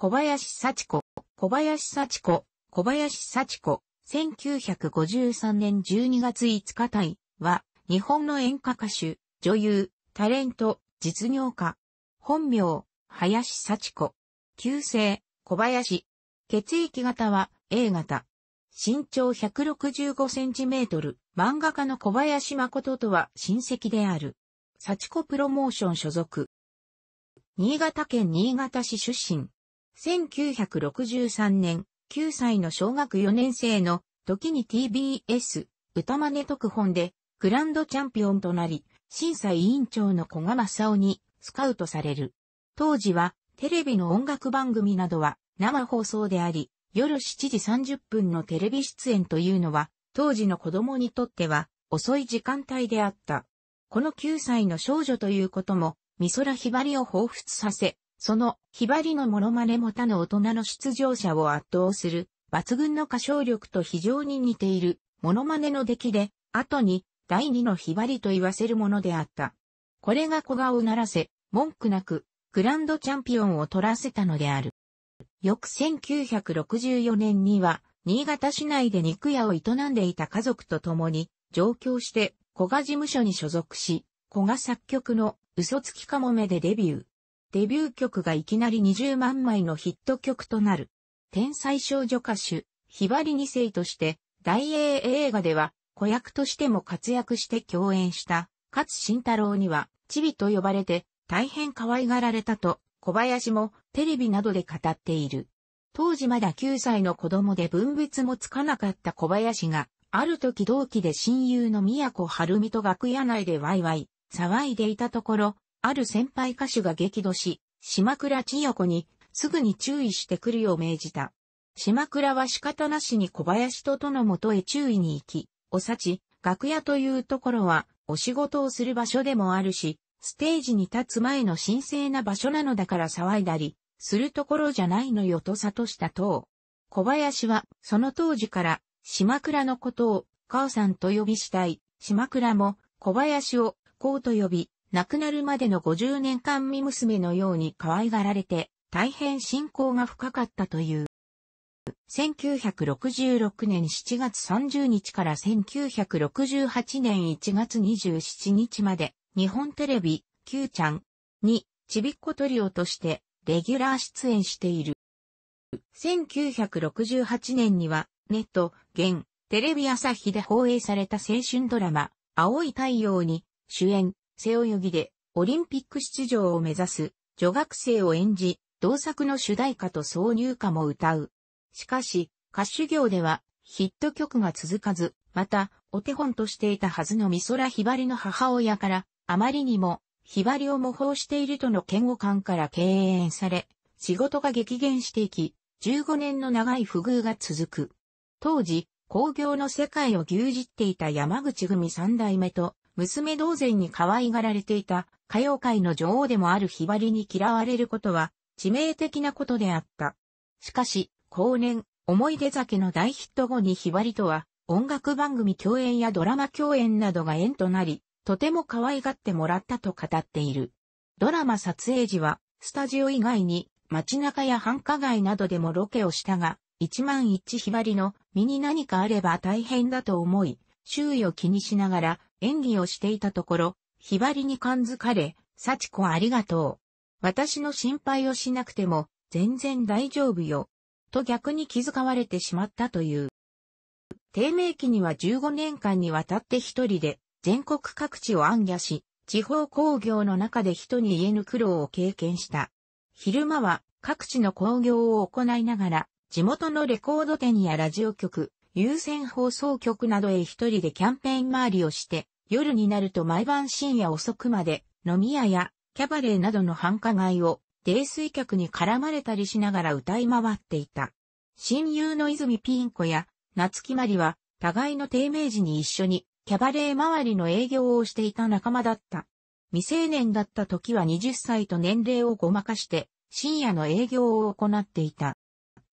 小林幸子、小林幸子、小林幸子、1953年12月5日体は、日本の演歌歌手、女優、タレント、実業家。本名、林幸子。旧姓、小林。血液型は A 型。身長165センチメートル。漫画家の小林誠とは親戚である。幸子プロモーション所属。新潟県新潟市出身。1963年、9歳の小学4年生の時に TBS 歌真似特本でグランドチャンピオンとなり、審査委員長の小賀正夫にスカウトされる。当時はテレビの音楽番組などは生放送であり、夜7時30分のテレビ出演というのは当時の子供にとっては遅い時間帯であった。この9歳の少女ということも、美空ひばりを彷彿させ、その、ひばりのモノマネも他の大人の出場者を圧倒する、抜群の歌唱力と非常に似ている、モノマネの出来で、後に、第二のひばりと言わせるものであった。これが小顔を鳴らせ、文句なく、グランドチャンピオンを取らせたのである。翌1964年には、新潟市内で肉屋を営んでいた家族と共に、上京して、小賀事務所に所属し、小賀作曲の嘘つきかもめでデビュー。デビュー曲がいきなり20万枚のヒット曲となる。天才少女歌手、ひばり二世として、大英映画では、子役としても活躍して共演した、勝慎太郎には、チビと呼ばれて、大変可愛がられたと、小林もテレビなどで語っている。当時まだ9歳の子供で分別もつかなかった小林が、ある時同期で親友の宮子春美と楽屋内でワイワイ、騒いでいたところ、ある先輩歌手が激怒し、島倉千代子にすぐに注意してくるよう命じた。島倉は仕方なしに小林ととのもとへ注意に行き、お幸、楽屋というところはお仕事をする場所でもあるし、ステージに立つ前の神聖な場所なのだから騒いだり、するところじゃないのよと悟したと小林は、その当時から、島倉のことを、母さんと呼びしたい。島倉も、小林を、こうと呼び、亡くなるまでの50年間見娘のように可愛がられて、大変信仰が深かったという。1966年7月30日から1968年1月27日まで、日本テレビ、Q ちゃんに、ちびっこトリオとして、レギュラー出演している。1968年には、ネット、現、テレビ朝日で放映された青春ドラマ、青い太陽に、主演、背泳ぎでオリンピック出場を目指す女学生を演じ、同作の主題歌と挿入歌も歌う。しかし、歌手業ではヒット曲が続かず、また、お手本としていたはずの美空ひばりの母親から、あまりにも、ひばりを模倣しているとの嫌悪感から敬遠され、仕事が激減していき、15年の長い不遇が続く。当時、工業の世界を牛耳っていた山口組三代目と、娘同然に可愛がられていた、歌謡界の女王でもあるひばりに嫌われることは、致命的なことであった。しかし、後年、思い出酒の大ヒット後にひばりとは、音楽番組共演やドラマ共演などが縁となり、とても可愛がってもらったと語っている。ドラマ撮影時は、スタジオ以外に、街中や繁華街などでもロケをしたが、一万一ひばりの身に何かあれば大変だと思い、周囲を気にしながら、演技をしていたところ、ひばりに感づかれ、幸子ありがとう。私の心配をしなくても、全然大丈夫よ。と逆に気遣われてしまったという。低迷期には15年間にわたって一人で全国各地を暗夜し、地方工業の中で人に言えぬ苦労を経験した。昼間は各地の工業を行いながら、地元のレコード店やラジオ局、有線放送局などへ一人でキャンペーン回りをして、夜になると毎晩深夜遅くまで、飲み屋やキャバレーなどの繁華街を、泥酔客に絡まれたりしながら歌い回っていた。親友の泉ピン子や、夏木まりは、互いの低迷時に一緒に、キャバレー周りの営業をしていた仲間だった。未成年だった時は20歳と年齢をごまかして、深夜の営業を行っていた。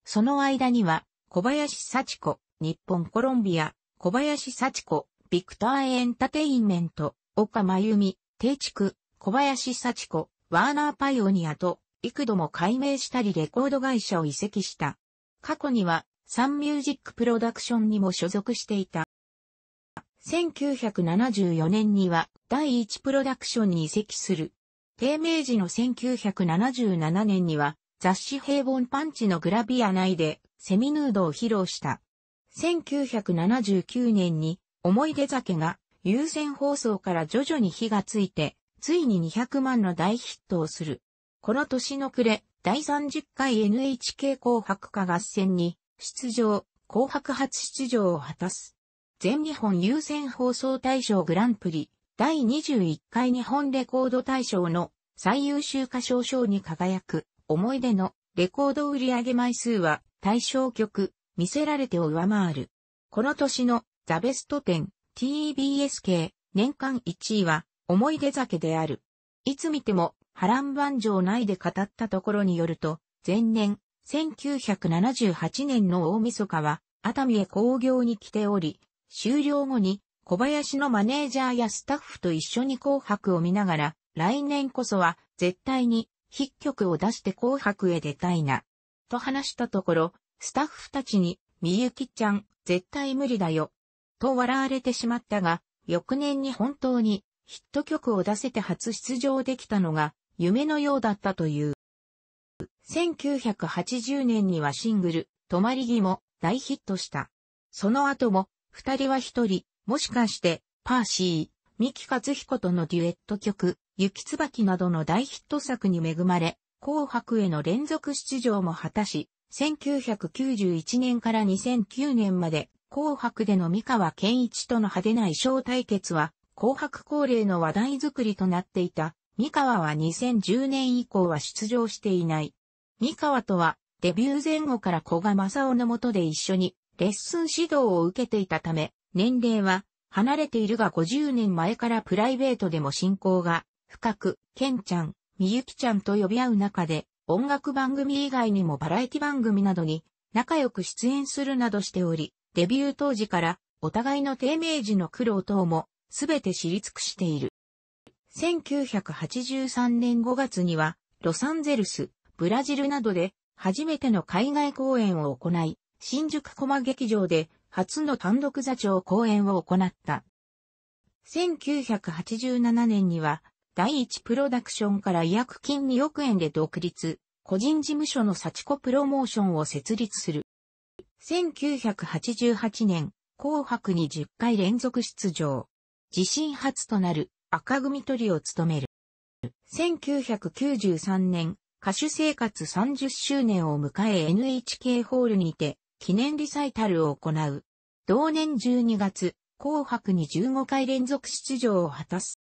その間には、小林幸子、日本コロンビア、小林幸子、ビクターエンタテインメント、岡真由美、定畜、小林幸子、ワーナーパイオニアと、幾度も改名したりレコード会社を移籍した。過去には、サンミュージックプロダクションにも所属していた。1974年には、第一プロダクションに移籍する。低迷時の1977年には、雑誌平凡パンチのグラビア内で、セミヌードを披露した。1979年に、思い出酒が優先放送から徐々に火がついて、ついに200万の大ヒットをする。この年の暮れ、第30回 NHK 紅白歌合戦に出場、紅白初出場を果たす。全日本優先放送大賞グランプリ、第21回日本レコード大賞の最優秀歌唱賞に輝く思い出のレコード売上枚数は対象曲見せられてを上回る。この年のザベスト10 TBS 系年間1位は思い出酒である。いつ見ても波乱万丈内で語ったところによると、前年1978年の大晦日は熱海へ工業に来ており、終了後に小林のマネージャーやスタッフと一緒に紅白を見ながら、来年こそは絶対に筆曲を出して紅白へ出たいな、と話したところ、スタッフたちに、みゆきちゃん、絶対無理だよ。と笑われてしまったが、翌年に本当にヒット曲を出せて初出場できたのが夢のようだったという。1980年にはシングル、止まり木も大ヒットした。その後も、二人は一人、もしかして、パーシー、三木和彦とのデュエット曲、雪椿などの大ヒット作に恵まれ、紅白への連続出場も果たし、1991年から2009年まで、紅白での三河健一との派手な衣装対決は、紅白恒例の話題作りとなっていた、三河は2010年以降は出場していない。三河とは、デビュー前後から古賀正夫のもとで一緒に、レッスン指導を受けていたため、年齢は、離れているが50年前からプライベートでも進行が、深く、ケンちゃん、みゆきちゃんと呼び合う中で、音楽番組以外にもバラエティ番組などに仲良く出演するなどしており、デビュー当時からお互いの低迷時の苦労等もすべて知り尽くしている。1983年5月にはロサンゼルス、ブラジルなどで初めての海外公演を行い、新宿コマ劇場で初の単独座長公演を行った。1987年には第一プロダクションから違約金2億円で独立、個人事務所の幸子プロモーションを設立する。1988年、紅白に10回連続出場。自身初となる赤組トリを務める。1993年、歌手生活30周年を迎え NHK ホールにて記念リサイタルを行う。同年12月、紅白に15回連続出場を果たす。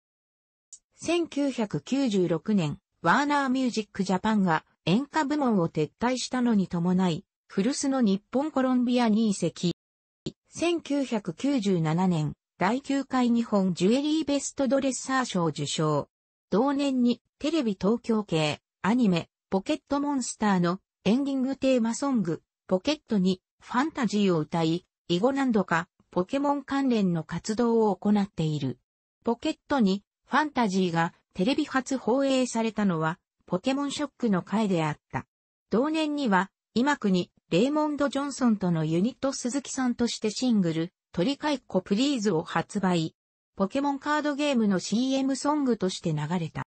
1996年、ワーナーミュージックジャパンが演歌部門を撤退したのに伴い、古巣の日本コロンビアに移籍。1997年、第9回日本ジュエリーベストドレッサー賞受賞。同年にテレビ東京系アニメポケットモンスターのエンディングテーマソングポケットにファンタジーを歌い、以後何度かポケモン関連の活動を行っている。ポケットにファンタジーがテレビ初放映されたのは、ポケモンショックの回であった。同年には、今国、レイモンド・ジョンソンとのユニット鈴木さんとしてシングル、鳥解雇プリーズを発売。ポケモンカードゲームの CM ソングとして流れた。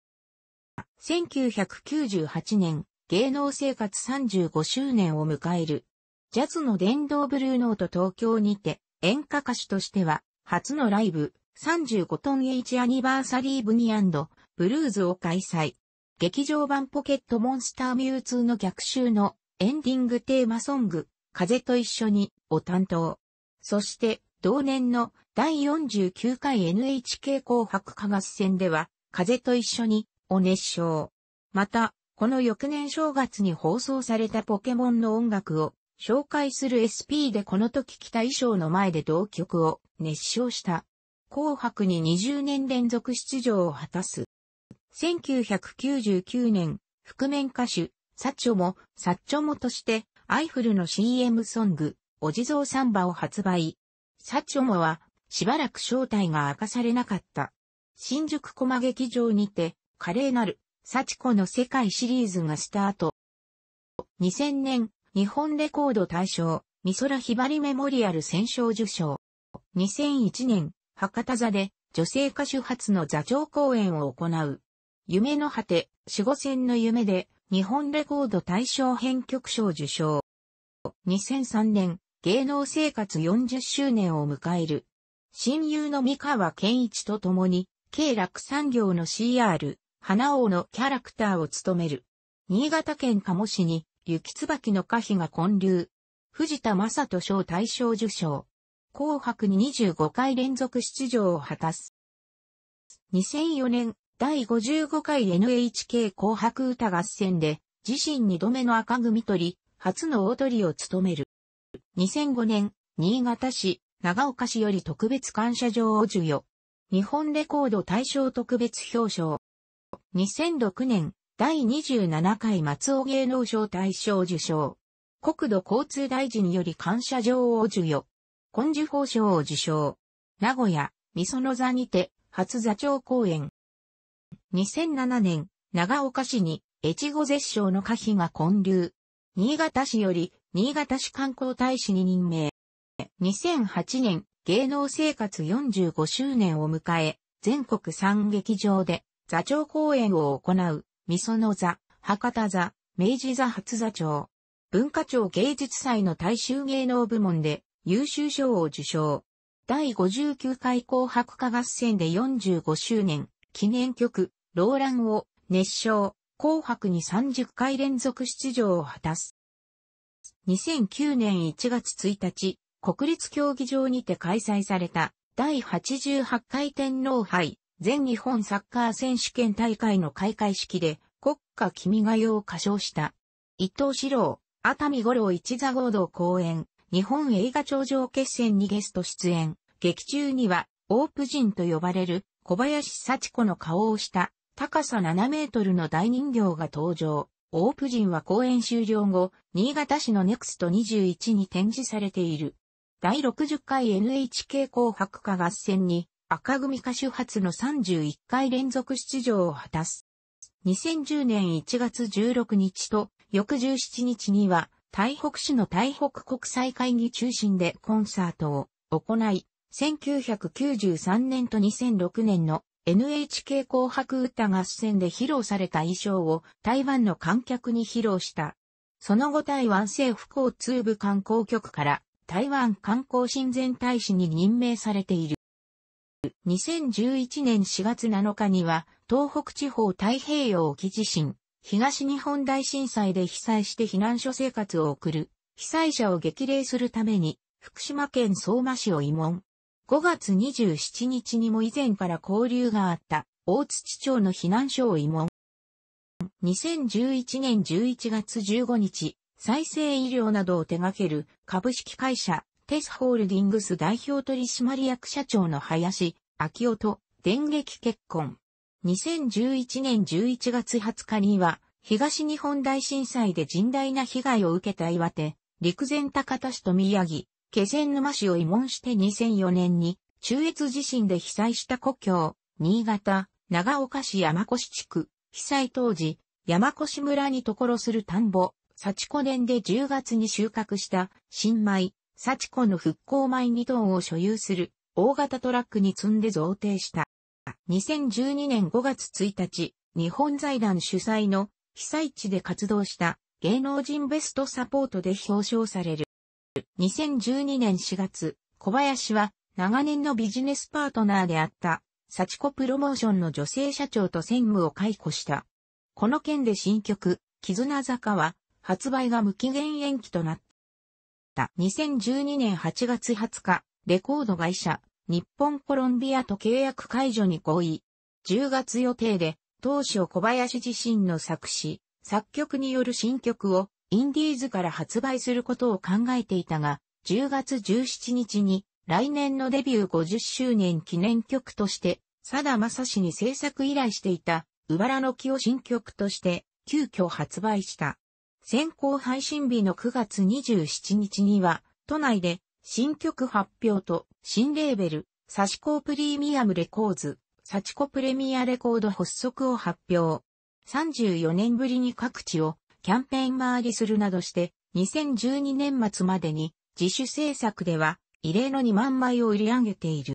1998年、芸能生活35周年を迎える。ジャズの殿堂ブルーノート東京にて、演歌歌手としては、初のライブ、35トン H アニバーサリーブニブルーズを開催。劇場版ポケットモンスターミュウツーの逆襲のエンディングテーマソング、風と一緒にを担当。そして同年の第49回 NHK 紅白歌合戦では、風と一緒にを熱唱。また、この翌年正月に放送されたポケモンの音楽を紹介する SP でこの時着た衣装の前で同曲を熱唱した。紅白に20年連続出場を果たす。1999年、覆面歌手、サチョモ、サッチョモとして、アイフルの CM ソング、お地蔵サンバを発売。サチョモは、しばらく正体が明かされなかった。新宿駒劇場にて、華麗なる、サチコの世界シリーズがスタート。2000年、日本レコード大賞、美空ひばりメモリアル戦勝受賞。2001年、博多座で女性歌手初の座長公演を行う。夢の果て、四五戦の夢で日本レコード大賞編曲賞受賞。2003年、芸能生活40周年を迎える。親友の三河健一と共に、経楽産業の CR、花王のキャラクターを務める。新潟県鴨市に、雪椿の歌碑が混流。藤田正人賞大賞受賞。紅白に25回連続出場を果たす。2004年、第55回 NHK 紅白歌合戦で、自身2度目の赤組取り、初の大取りを務める。2005年、新潟市、長岡市より特別感謝状を授与。日本レコード大賞特別表彰。2006年、第27回松尾芸能賞大賞受賞。国土交通大臣より感謝状を授与。根樹法賞を受賞。名古屋、みその座にて、初座長公演。2007年、長岡市に、越後絶唱の歌碑が建立。新潟市より、新潟市観光大使に任命。2008年、芸能生活45周年を迎え、全国3劇場で、座長公演を行う、みその座、博多座、明治座初座長。文化庁芸術祭の大衆芸能部門で、優秀賞を受賞。第59回紅白歌合戦で45周年、記念曲、ローランを熱唱、紅白に30回連続出場を果たす。2009年1月1日、国立競技場にて開催された第88回天皇杯全日本サッカー選手権大会の開会式で国歌君が代を歌唱した。伊藤志郎、熱海五郎一座合同公演、日本映画頂上決戦にゲスト出演。劇中には、オープジンと呼ばれる小林幸子の顔をした高さ7メートルの大人形が登場。オープジンは公演終了後、新潟市のネクスト21に展示されている。第60回 NHK 紅白歌合戦に赤組歌手初の31回連続出場を果たす。2010年1月16日と翌17日には台北市の台北国際会議中心でコンサートを行い、1993年と2006年の NHK 紅白歌合戦で披露された衣装を台湾の観客に披露した。その後台湾政府交通部観光局から台湾観光親善大使に任命されている。2011年4月7日には東北地方太平洋沖地震東日本大震災で被災して避難所生活を送る、被災者を激励するために、福島県相馬市を慰問。5月27日にも以前から交流があった、大槌町の避難所を慰問。2011年11月15日、再生医療などを手掛ける株式会社テスホールディングス代表取締役社長の林明夫と電撃結婚。2011年11月20日には、東日本大震災で甚大な被害を受けた岩手、陸前高田市と宮城、気仙沼市を慰問して2004年に、中越地震で被災した故郷、新潟、長岡市山古志地区、被災当時、山古志村に所する田んぼ、幸子年で10月に収穫した新米、幸子の復興米2トンを所有する大型トラックに積んで贈呈した。2012年5月1日、日本財団主催の被災地で活動した芸能人ベストサポートで表彰される。2012年4月、小林は長年のビジネスパートナーであった幸子プロモーションの女性社長と専務を解雇した。この件で新曲、絆坂は発売が無期限延期となった。2012年8月20日、レコード会社、日本コロンビアと契約解除に合意。10月予定で、当初小林自身の作詞、作曲による新曲をインディーズから発売することを考えていたが、10月17日に来年のデビュー50周年記念曲として、佐田正史に制作依頼していた、うばらの木を新曲として、急遽発売した。先行配信日の9月27日には、都内で新曲発表と、新レーベル、サチコプリミアムレコーズ、サチコプレミアレコード発足を発表。34年ぶりに各地をキャンペーン回りするなどして、2012年末までに自主制作では異例の2万枚を売り上げている。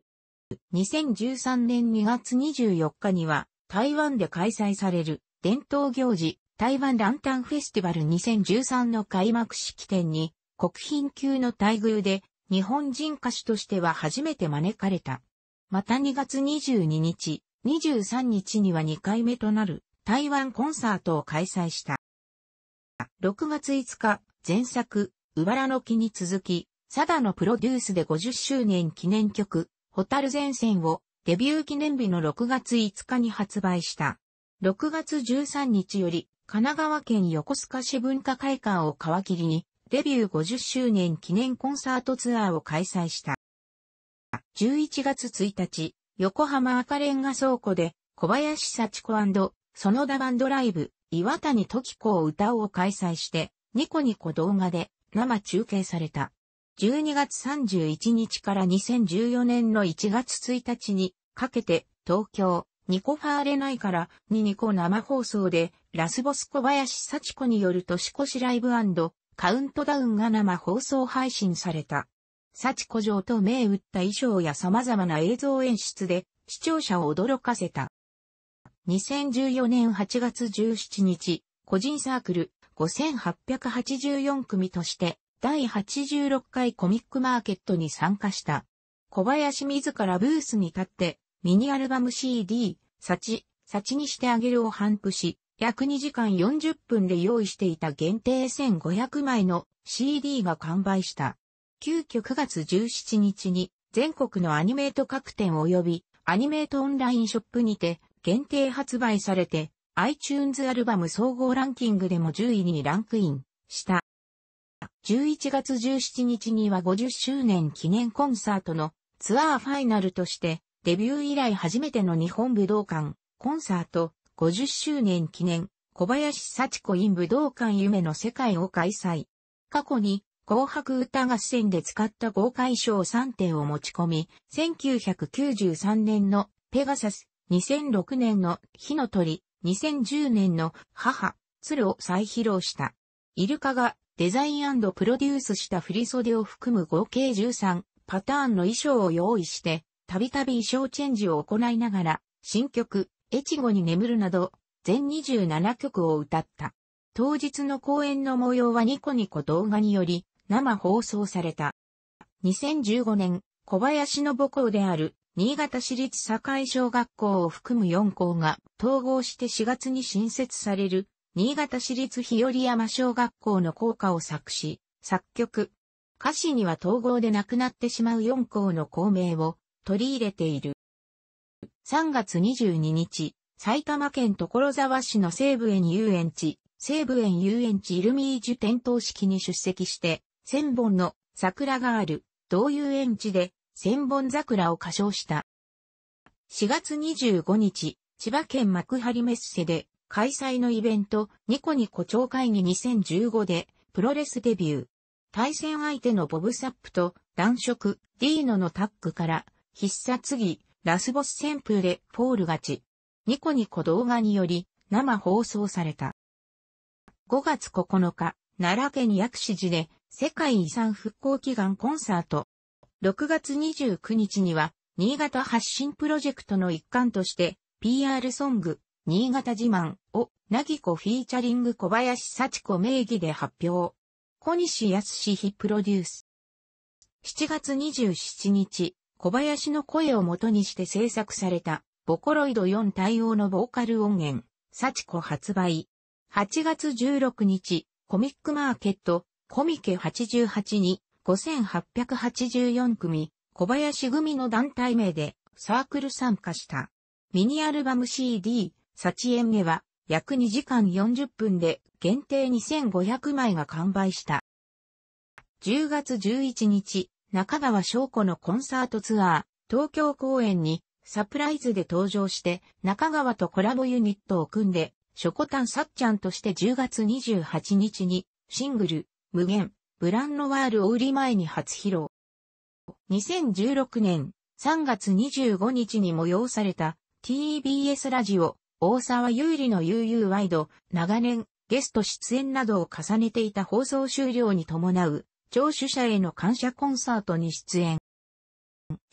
2013年2月24日には台湾で開催される伝統行事台湾ランタンフェスティバル2013の開幕式典に国賓級の待遇で日本人歌手としては初めて招かれた。また2月22日、23日には2回目となる台湾コンサートを開催した。6月5日、前作、うばらの木に続き、サダのプロデュースで50周年記念曲、ホタル前線をデビュー記念日の6月5日に発売した。6月13日より、神奈川県横須賀市文化会館を皮切りに、デビュー50周年記念コンサートツアーを開催した。11月1日、横浜赤レンガ倉庫で小林幸子園田バンドライブ岩谷時子を歌おうを開催してニコニコ動画で生中継された。12月31日から2014年の1月1日にかけて東京ニコファーレ内からニニコ生放送でラスボス小林幸子による年越しライブカウントダウンが生放送配信された。幸子城と銘打った衣装や様々な映像演出で視聴者を驚かせた。2014年8月17日、個人サークル5884組として第86回コミックマーケットに参加した。小林自らブースに立ってミニアルバム CD、幸、幸にしてあげるを反布し、約2時間40分で用意していた限定1500枚の CD が完売した。急遽9月17日に全国のアニメート各店及びアニメートオンラインショップにて限定発売されて iTunes アルバム総合ランキングでも10位にランクインした。11月17日には50周年記念コンサートのツアーファイナルとしてデビュー以来初めての日本武道館コンサート50周年記念、小林幸子ン武道館夢の世界を開催。過去に、紅白歌合戦で使った豪快賞3点を持ち込み、1993年のペガサス、2006年の火の鳥、2010年の母、鶴を再披露した。イルカがデザインプロデュースした振袖を含む合計13パターンの衣装を用意して、たびたび衣装チェンジを行いながら、新曲、越後に眠るなど、全27曲を歌った。当日の公演の模様はニコニコ動画により生放送された。2015年、小林の母校である新潟市立堺小学校を含む4校が統合して4月に新設される新潟市立日和山小学校の校歌を作詞、作曲。歌詞には統合で亡くなってしまう4校の校名を取り入れている。3月22日、埼玉県所沢市の西武園遊園地、西武園遊園地イルミージュ点灯式に出席して、千本の桜がある同遊園地で千本桜を歌唱した。4月25日、千葉県幕張メッセで開催のイベントニコニコ町会議2015でプロレスデビュー。対戦相手のボブサップと男色ディーノのタッグから必殺技ラスボス旋風でポール勝ち。ニコニコ動画により生放送された。5月9日、奈良県薬師寺で世界遺産復興祈願コンサート。6月29日には新潟発信プロジェクトの一環として PR ソング新潟自慢をなぎこフィーチャリング小林幸子名義で発表。小西康史プロデュース。7月27日、小林の声を元にして制作された、ボコロイド4対応のボーカル音源、サチコ発売。8月16日、コミックマーケット、コミケ88に、5884組、小林組の団体名で、サークル参加した。ミニアルバム CD、サチエンゲは、約2時間40分で、限定2500枚が完売した。10月11日、中川翔子のコンサートツアー、東京公演にサプライズで登場して中川とコラボユニットを組んで、ショコタンさっちゃんとして10月28日にシングル、無限、ブランノワールを売り前に初披露。2016年3月25日に催された TBS ラジオ、大沢優里の UU ワイド、長年ゲスト出演などを重ねていた放送終了に伴う聴取者への感謝コンサートに出演。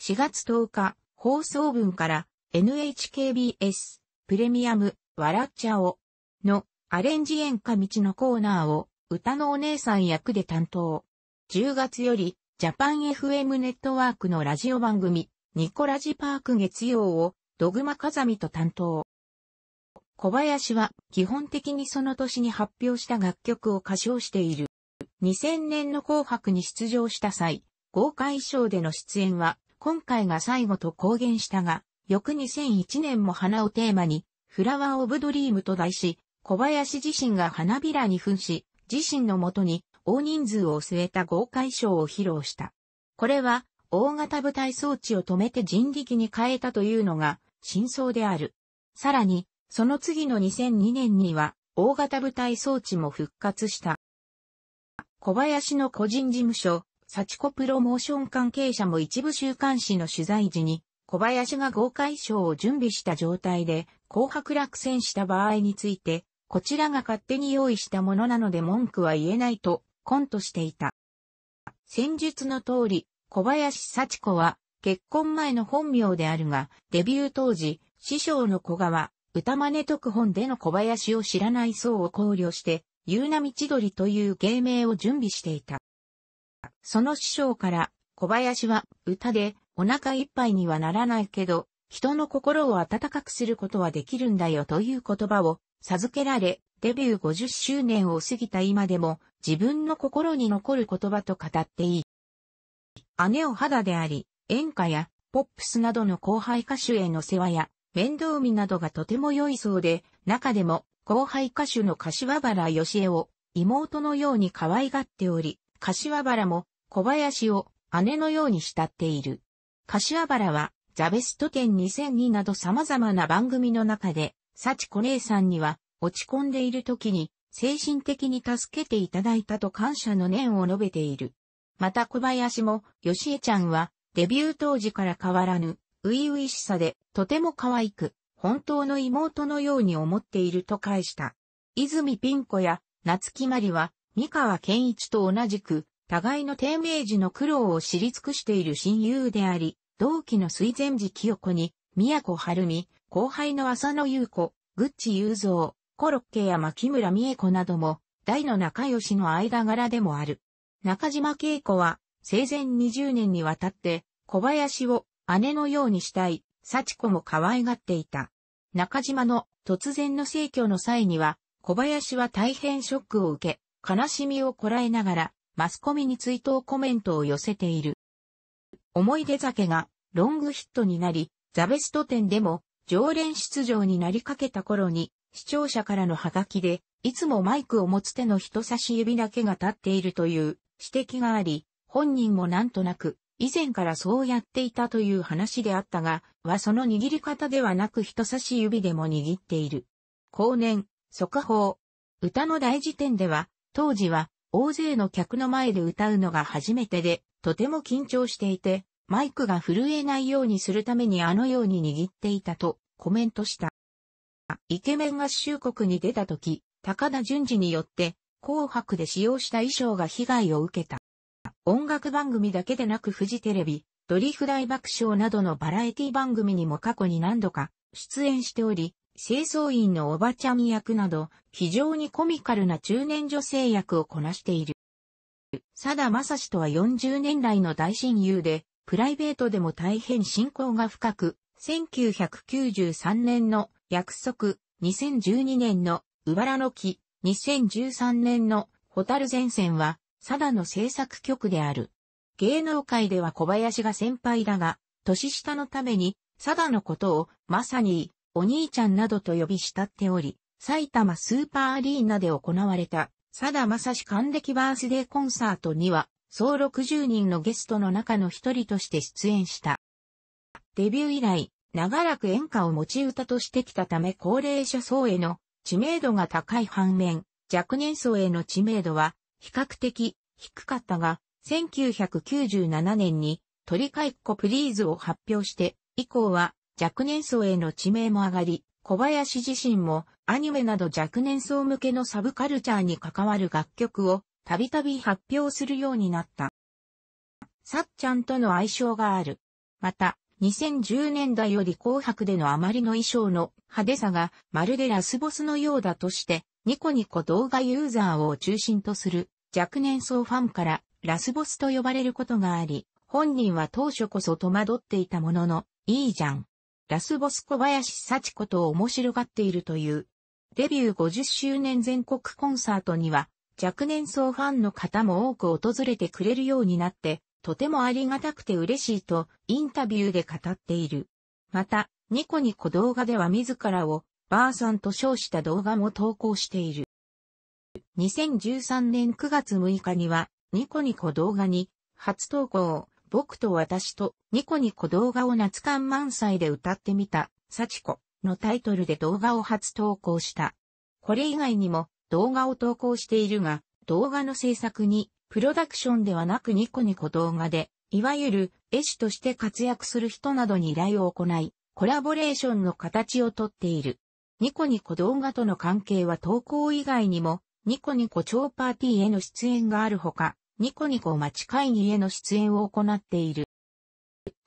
4月10日、放送分から NHKBS プレミアム笑っちゃおのアレンジ演歌道のコーナーを歌のお姉さん役で担当。10月よりジャパン FM ネットワークのラジオ番組ニコラジパーク月曜をドグマ風見と担当。小林は基本的にその年に発表した楽曲を歌唱している。2000年の紅白に出場した際、豪華衣装での出演は、今回が最後と公言したが、翌2001年も花をテーマに、フラワーオブドリームと題し、小林自身が花びらに扮し、自身のもとに大人数を据えた豪華衣装を披露した。これは、大型舞台装置を止めて人力に変えたというのが、真相である。さらに、その次の2002年には、大型舞台装置も復活した。小林の個人事務所、幸子プロモーション関係者も一部週刊誌の取材時に、小林が豪快賞を準備した状態で、紅白落選した場合について、こちらが勝手に用意したものなので文句は言えないと、コントしていた。戦術の通り、小林幸子は、結婚前の本名であるが、デビュー当時、師匠の小川、歌真似特本での小林を知らない層を考慮して、夕うなみという芸名を準備していた。その師匠から、小林は歌でお腹いっぱいにはならないけど、人の心を温かくすることはできるんだよという言葉を授けられ、デビュー50周年を過ぎた今でも自分の心に残る言葉と語っていい。姉を肌であり、演歌やポップスなどの後輩歌手への世話や面倒見などがとても良いそうで、中でも後輩歌手の柏原義恵を妹のように可愛がっており、柏原も小林を姉のように慕っている。柏原はザベスト展2002など様々な番組の中で、幸子姉さんには落ち込んでいる時に精神的に助けていただいたと感謝の念を述べている。また小林も、よしえちゃんはデビュー当時から変わらぬ、初々しさでとても可愛く、本当の妹のように思っていると返した。泉ピン子や夏木まりは、三河健一と同じく、互いの低迷時の苦労を知り尽くしている親友であり、同期の水前寺清子に、宮古春美、後輩の浅野優子、ぐっち雄三、コロッケや牧村美恵子なども、大の仲良しの間柄でもある。中島恵子は、生前20年にわたって、小林を姉のようにしたい、幸子も可愛がっていた。中島の突然の逝去の際には、小林は大変ショックを受け、悲しみをこらえながら、マスコミに追悼コメントを寄せている。思い出酒がロングヒットになり、ザベスト展でも常連出場になりかけた頃に、視聴者からのハガキで、いつもマイクを持つ手の人差し指だけが立っているという指摘があり、本人もなんとなく以前からそうやっていたという話であったが、はその握り方ではなく人差し指でも握っている。後年、即法。歌の大辞典では、当時は大勢の客の前で歌うのが初めてで、とても緊張していて、マイクが震えないようにするためにあのように握っていたとコメントした。イケメン合衆国に出た時、高田淳二によって、紅白で使用した衣装が被害を受けた。音楽番組だけでなくフジテレビ、ドリフ大爆笑などのバラエティ番組にも過去に何度か出演しており、清掃員のおばちゃん役など、非常にコミカルな中年女性役をこなしている。佐田正史とは40年来の大親友で、プライベートでも大変親交が深く、1993年の約束、2012年のうばらの木、2013年のホタル前線は、ダの制作局である。芸能界では小林が先輩だが、年下のために、ダのことを、まさに、お兄ちゃんなどと呼び慕っており、埼玉スーパーアリーナで行われた、貞正史還暦バースデーコンサートには、総60人のゲストの中の一人として出演した。デビュー以来、長らく演歌を持ち歌としてきたため高齢者層への知名度が高い反面、若年層への知名度は比較的低かったが、1997年に鳥っこプリーズを発表して、以降は若年層への知名も上がり、小林自身もアニメなど若年層向けのサブカルチャーに関わる楽曲をたびたび発表するようになった。さっちゃんとの相性がある。また、2010年代より紅白でのあまりの衣装の派手さがまるでラスボスのようだとして、ニコニコ動画ユーザーを中心とする若年層ファンからラスボスと呼ばれることがあり、本人は当初こそ戸惑っていたものの、いいじゃん。ラスボス小林幸子と面白がっているという。デビュー50周年全国コンサートには、若年層ファンの方も多く訪れてくれるようになって、とてもありがたくて嬉しいとインタビューで語っている。また、ニコニコ動画では自らをバーさんと称した動画も投稿している。2013年9月6日には、ニコニコ動画に、初投稿、僕と私とニコニコ動画を夏感満載で歌ってみた、幸子のタイトルで動画を初投稿した。これ以外にも動画を投稿しているが、動画の制作にプロダクションではなくニコニコ動画で、いわゆる絵師として活躍する人などに依頼を行い、コラボレーションの形をとっている。ニコニコ動画との関係は投稿以外にも、ニコニコ超パーティーへの出演があるほか、ニコニコ町会議への出演を行っている。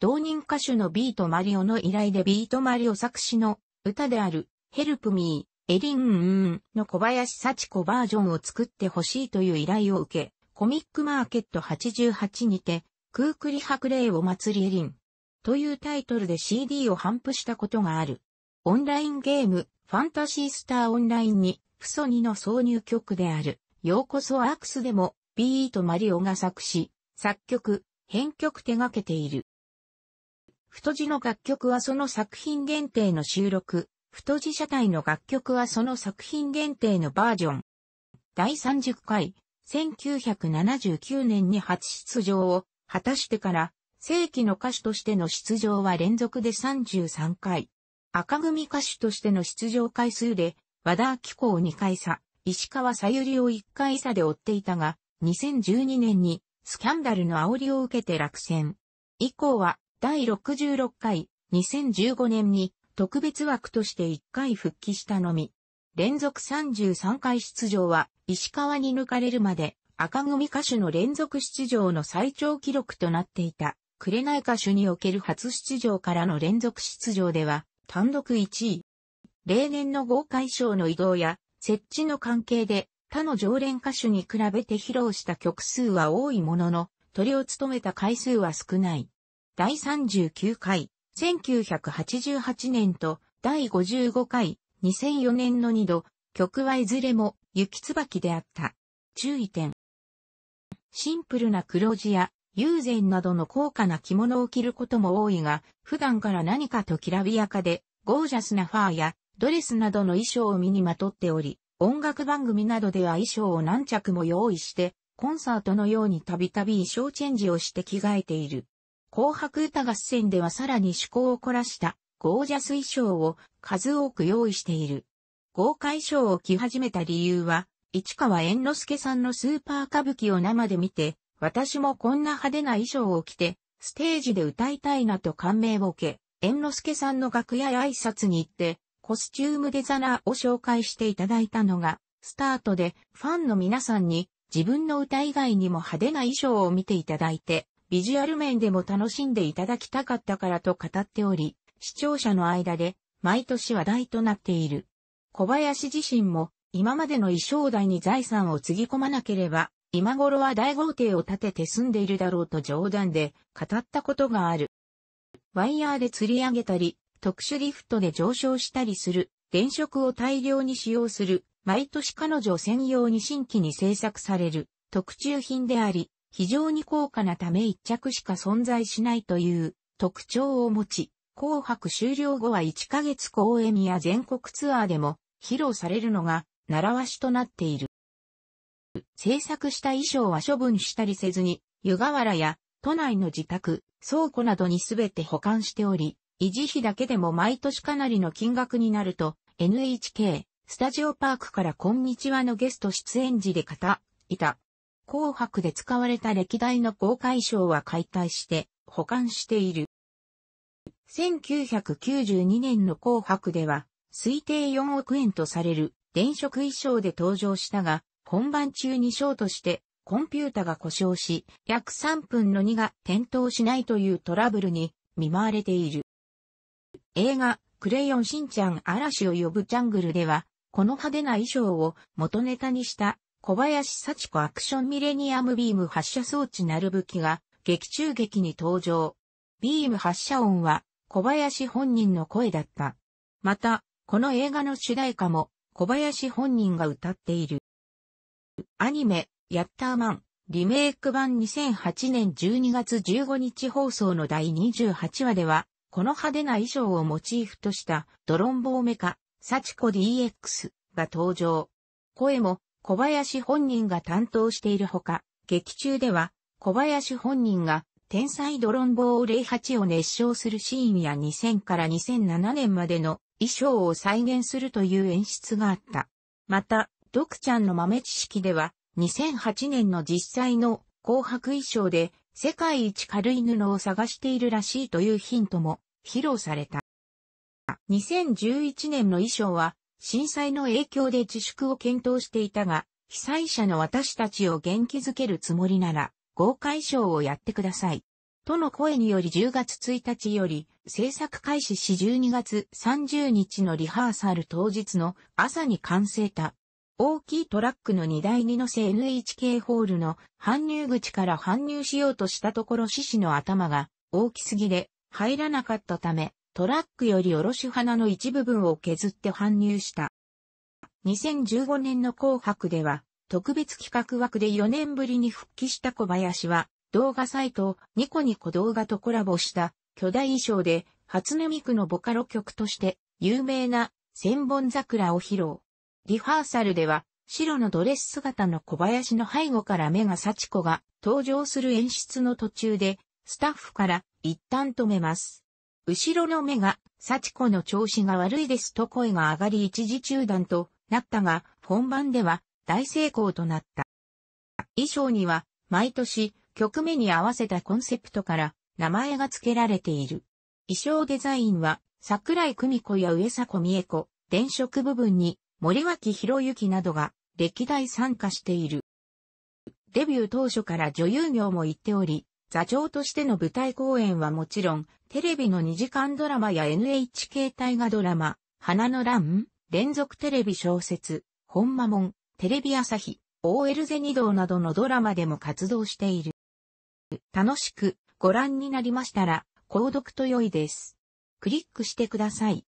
同人歌手のビートマリオの依頼でビートマリオ作詞の歌である、ヘルプミー、エリンーンの小林幸子バージョンを作ってほしいという依頼を受け、コミックマーケット88にて、クークリ白霊を祭りエリンというタイトルで CD を頒布したことがある。オンラインゲーム、ファンタシースターオンラインに、フソニの挿入曲である、ようこそアークスでも、ビートマリオが作詞、作曲、編曲手掛けている。太字の楽曲はその作品限定の収録、太字社体の楽曲はその作品限定のバージョン。第30回、1979年に初出場を果たしてから、正規の歌手としての出場は連続で33回。赤組歌手としての出場回数で、和田明子を2回差、石川さゆりを1回差で追っていたが、2012年にスキャンダルの煽りを受けて落選。以降は、第66回、2015年に特別枠として1回復帰したのみ。連続33回出場は、石川に抜かれるまで、赤組歌手の連続出場の最長記録となっていた。紅歌手における初出場からの連続出場では、単独1位。例年の豪快賞の移動や設置の関係で他の常連歌手に比べて披露した曲数は多いものの、鳥を務めた回数は少ない。第39回、1988年と第55回、2004年の2度、曲はいずれも、雪椿であった。注意点。シンプルな黒字や友禅などの高価な着物を着ることも多いが、普段から何かときらびやかで、ゴージャスなファーやドレスなどの衣装を身にまとっており、音楽番組などでは衣装を何着も用意して、コンサートのようにたびたび衣装チェンジをして着替えている。紅白歌合戦ではさらに趣向を凝らしたゴージャス衣装を数多く用意している。豪華衣装を着始めた理由は、市川猿之助さんのスーパー歌舞伎を生で見て、私もこんな派手な衣装を着て、ステージで歌いたいなと感銘を受け、猿之助さんの楽屋へ挨拶に行って、コスチュームデザナーを紹介していただいたのが、スタートでファンの皆さんに自分の歌以外にも派手な衣装を見ていただいて、ビジュアル面でも楽しんでいただきたかったからと語っており、視聴者の間で毎年話題となっている。小林自身も今までの衣装代に財産をつぎ込まなければ今頃は大豪邸を建てて住んでいるだろうと冗談で語ったことがある。ワイヤーで釣り上げたり、特殊リフトで上昇したりする、電飾を大量に使用する、毎年彼女専用に新規に制作される特注品であり、非常に高価なため一着しか存在しないという特徴を持ち、紅白終了後は1ヶ月公演や全国ツアーでも披露されるのが習わしとなっている。制作した衣装は処分したりせずに、湯河原や都内の自宅、倉庫などにすべて保管しており、維持費だけでも毎年かなりの金額になると、NHK、スタジオパークからこんにちはのゲスト出演時で語いた。紅白で使われた歴代の公開衣装は解体して保管している。1992年の紅白では推定4億円とされる電飾衣装で登場したが、本番中にショートして、コンピュータが故障し、約3分の2が点灯しないというトラブルに見舞われている。映画、クレヨンしんちゃん嵐を呼ぶジャングルでは、この派手な衣装を元ネタにした小林幸子アクションミレニアムビーム発射装置なるぶきが劇中劇に登場。ビーム発射音は小林本人の声だった。また、この映画の主題歌も小林本人が歌っている。アニメ、ヤッターマン、リメイク版2008年12月15日放送の第28話では、この派手な衣装をモチーフとしたドロンボーメカ、サチコ DX が登場。声も小林本人が担当しているほか、劇中では小林本人が天才ドロンボー08を熱唱するシーンや2000から2007年までの衣装を再現するという演出があった。また、ドクちゃんの豆知識では、2008年の実際の紅白衣装で世界一軽い布を探しているらしいというヒントも披露された。2011年の衣装は震災の影響で自粛を検討していたが、被災者の私たちを元気づけるつもりなら、豪華衣装をやってください。との声により10月1日より制作開始し12月30日のリハーサル当日の朝に完成た大きいトラックの荷台に乗せ NHK ホールの搬入口から搬入しようとしたところ獅子の頭が大きすぎで入らなかったため、トラックよりおろし花の一部分を削って搬入した。2015年の紅白では、特別企画枠で4年ぶりに復帰した小林は、動画サイト、ニコニコ動画とコラボした巨大衣装で、初音ミクのボカロ曲として、有名な千本桜を披露。リハーサルでは、白のドレス姿の小林の背後から目が幸子が登場する演出の途中で、スタッフから一旦止めます。後ろの目が、幸子の調子が悪いですと声が上がり一時中断となったが、本番では大成功となった。衣装には、毎年、曲目に合わせたコンセプトから名前が付けられている。衣装デザインは、桜井久美子や上迫美恵子、電飾部分に森脇博之などが歴代参加している。デビュー当初から女優業も行っており、座長としての舞台公演はもちろん、テレビの2時間ドラマや NHK 大河ドラマ、花の乱、連続テレビ小説、本間門、テレビ朝日、OL ゼニ道などのドラマでも活動している。楽しくご覧になりましたら、購読と良いです。クリックしてください。